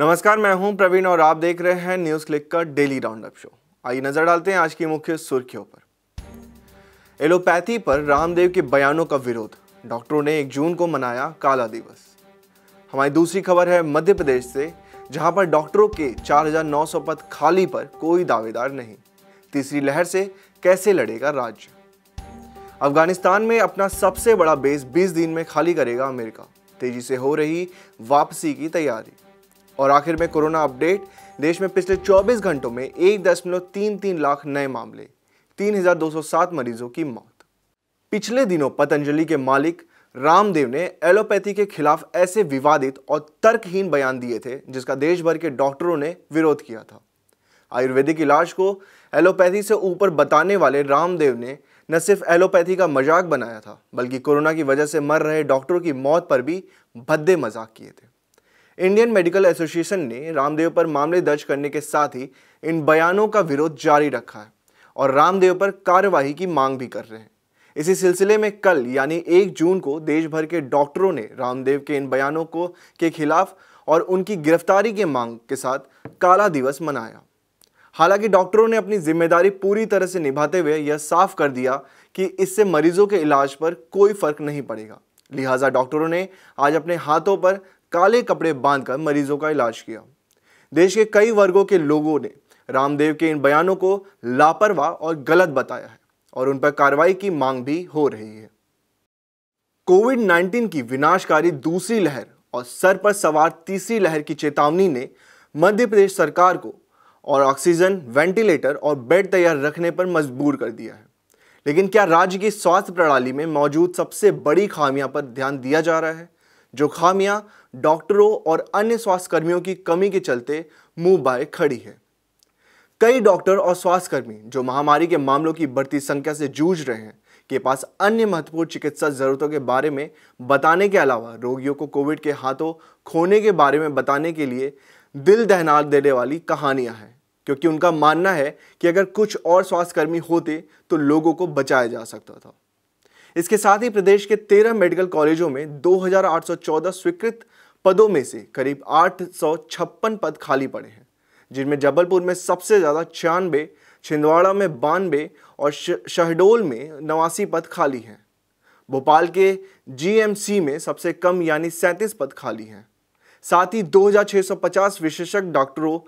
नमस्कार मैं हूं प्रवीण और आप देख रहे हैं न्यूज क्लिक का डेली राउंडअप शो आइए नजर डालते हैं आज की मुख्य सुर्खियों पर एलोपैथी पर रामदेव के बयानों का विरोध डॉक्टरों ने एक जून को मनाया काला दिवस हमारी दूसरी खबर है मध्य प्रदेश से जहां पर डॉक्टरों के 4,900 पद खाली पर कोई दावेदार नहीं तीसरी लहर से कैसे लड़ेगा राज्य अफगानिस्तान में अपना सबसे बड़ा बेस 20 दिन में खाली करेगा अमेरिका तेजी से हो रही वापसी की तैयारी और आखिर में कोरोना अपडेट देश में पिछले 24 घंटों में एक दशमलव तीन तीन लाख नए मामले 3,207 मरीजों की मौत पिछले दिनों पतंजलि के मालिक रामदेव ने एलोपैथी के खिलाफ ऐसे विवादित और तर्कहीन बयान दिए थे जिसका देश भर के डॉक्टरों ने विरोध किया था आयुर्वेदिक इलाज को एलोपैथी से ऊपर बताने वाले रामदेव ने न सिर्फ एलोपैथी का मजाक बनाया था बल्कि कोरोना की वजह से मर रहे डॉक्टरों की मौत पर भी भद्दे मजाक किए थे इंडियन मेडिकल एसोसिएशन ने रामदेव पर मामले दर्ज करने के साथ ही इन बयानों का विरोध जारी रखा है और रामदेव पर कार्यवाही की मांग भी कर रहे हैं इसी सिलसिले में कल यानी एक जून को देश भर के डॉक्टरों ने रामदेव के इन बयानों को के खिलाफ और उनकी गिरफ्तारी के मांग के साथ काला दिवस मनाया हालांकि डॉक्टरों ने अपनी जिम्मेदारी पूरी तरह से निभाते हुए यह साफ कर दिया कि इससे मरीजों के इलाज पर कोई फर्क नहीं पड़ेगा लिहाजा डॉक्टरों ने आज अपने हाथों पर काले कपड़े बांधकर मरीजों का इलाज किया देश के कई वर्गों के लोगों ने रामदेव के इन बयानों को लापरवाह और गलत बताया है और उन पर कार्रवाई की मांग भी हो रही है कोविड 19 की विनाशकारी दूसरी लहर और सर पर सवार तीसरी लहर की चेतावनी ने मध्य प्रदेश सरकार को और ऑक्सीजन वेंटिलेटर और बेड तैयार रखने पर मजबूर कर दिया है लेकिन क्या राज्य की स्वास्थ्य प्रणाली में मौजूद सबसे बड़ी खामियां पर ध्यान दिया जा रहा है जो खामियां डॉक्टरों और अन्य स्वास्थ्यकर्मियों की कमी के चलते मुंह बाय खड़ी है कई डॉक्टर और स्वास्थ्यकर्मी जो महामारी के मामलों की बढ़ती संख्या से जूझ रहे हैं के पास अन्य महत्वपूर्ण चिकित्सा जरूरतों के बारे में बताने के अलावा रोगियों को कोविड के हाथों खोने के बारे में बताने के लिए दिल दहना देने वाली कहानियां हैं क्योंकि उनका मानना है कि अगर कुछ और स्वास्थ्यकर्मी होते तो लोगों को बचाया जा सकता था इसके साथ ही प्रदेश के तेरह मेडिकल कॉलेजों में 2,814 स्वीकृत पदों में से करीब आठ पद खाली पड़े हैं जिनमें जबलपुर में सबसे ज़्यादा छियानवे छिंदवाड़ा में बानवे और शहडोल में नवासी पद खाली हैं भोपाल के जीएमसी में सबसे कम यानी सैंतीस पद खाली हैं साथ ही 2650 विशेषज्ञ डॉक्टरों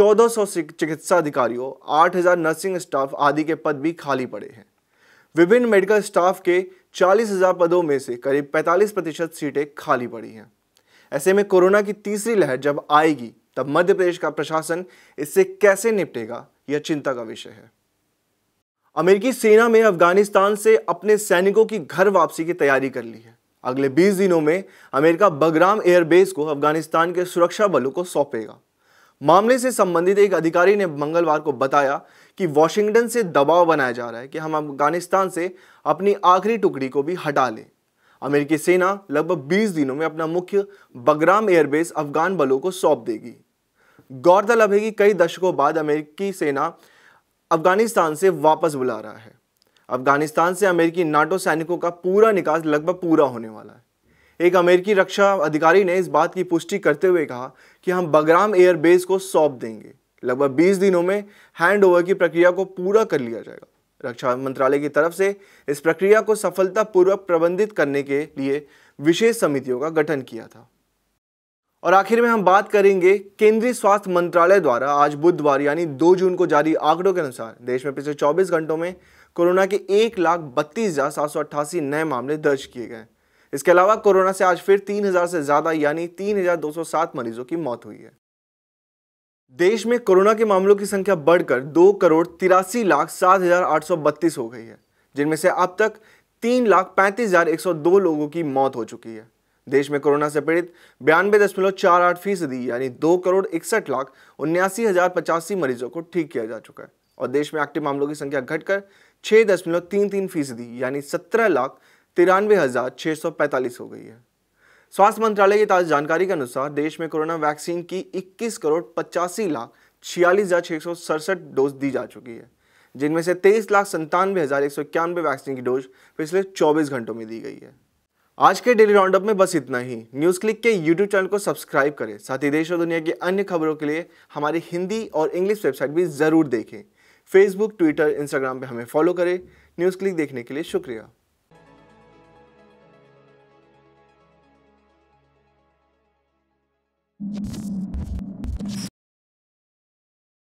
1400 चिकित्सा अधिकारियों 8000 नर्सिंग स्टाफ आदि के पद भी खाली पड़े हैं विभिन्न मेडिकल स्टाफ के 40,000 पदों में से करीब 45 प्रतिशत सीटें खाली पड़ी हैं ऐसे में कोरोना की तीसरी लहर जब आएगी तब मध्य प्रदेश का प्रशासन इससे कैसे निपटेगा यह चिंता का विषय है अमेरिकी सेना में अफगानिस्तान से अपने सैनिकों की घर वापसी की तैयारी कर ली है अगले 20 दिनों में अमेरिका बगराम एयरबेस को अफगानिस्तान के सुरक्षा बलों को सौंपेगा मामले से संबंधित एक अधिकारी ने मंगलवार को बताया कि वॉशिंगटन से दबाव बनाया जा रहा है कि हम अफगानिस्तान से अपनी आखिरी टुकड़ी को भी हटा लें अमेरिकी सेना लगभग 20 दिनों में अपना मुख्य बगराम एयरबेस अफगान बलों को सौंप देगी गौरतलब है कि कई दशकों बाद अमेरिकी सेना अफगानिस्तान से वापस बुला रहा है अफगानिस्तान से अमेरिकी नाटो सैनिकों का पूरा निकास लगभग पूरा होने वाला है एक अमेरिकी रक्षा अधिकारी ने इस बात की पुष्टि करते हुए कहा कि हम बगराम एयरबेस को सौंप देंगे लगभग 20 दिनों में हैंडओवर की प्रक्रिया को पूरा कर लिया जाएगा रक्षा मंत्रालय की तरफ से इस प्रक्रिया को सफलतापूर्वक प्रबंधित करने के लिए विशेष समितियों का गठन किया था और आखिर में हम बात करेंगे केंद्रीय स्वास्थ्य मंत्रालय द्वारा आज बुधवार यानी 2 जून को जारी आंकड़ों के अनुसार देश में पिछले 24 घंटों में कोरोना के एक लाख बत्तीस हजार सात सौ अट्ठासी नए मामले दर्ज किए गए इसके अलावा कोरोना से आज फिर 3000 से ज़्यादा यानी 3207 मरीजों की मौत हुई है देश में कोरोना के मामलों की संख्या बढ़कर दो करोड़ तिरासी लाख सात हजार आठ सौ बत्तीस हो गई है जिनमें से अब तक तीन लाख पैंतीस हजार एक सौ दो लोगों की मौत हो चुकी है देश में कोरोना से पीड़ित बयानबे दशमलव चार आठ फीसदी यानी दो करोड़ इकसठ लाख उन्यासी हजार पचासी मरीजों को ठीक किया जा चुका है और देश में एक्टिव मामलों की संख्या घटकर छह दशमलव तीन तीन फीसदी यानी सत्रह लाख तिरानवे हज़ार छः सौ पैंतालीस हो गई है स्वास्थ्य मंत्रालय की ताज़ा जानकारी के अनुसार देश में कोरोना वैक्सीन की 21 करोड़ पचासी लाख छियालीस हज़ार छः सौ सड़सठ डोज दी जा चुकी है जिनमें से तेईस लाख संतानवे हज़ार एक सौ इक्यानवे वैक्सीन की डोज पिछले 24 घंटों में दी गई है आज के डेली राउंडअप में बस इतना ही न्यूज़ क्लिक के यूट्यूब चैनल को सब्सक्राइब करें साथ ही देश और दुनिया की अन्य खबरों के लिए हमारी हिंदी और इंग्लिश वेबसाइट भी ज़रूर देखें फेसबुक ट्विटर इंस्टाग्राम पर हमें फॉलो करें न्यूज़ क्लिक देखने के लिए शुक्रिया Thank you.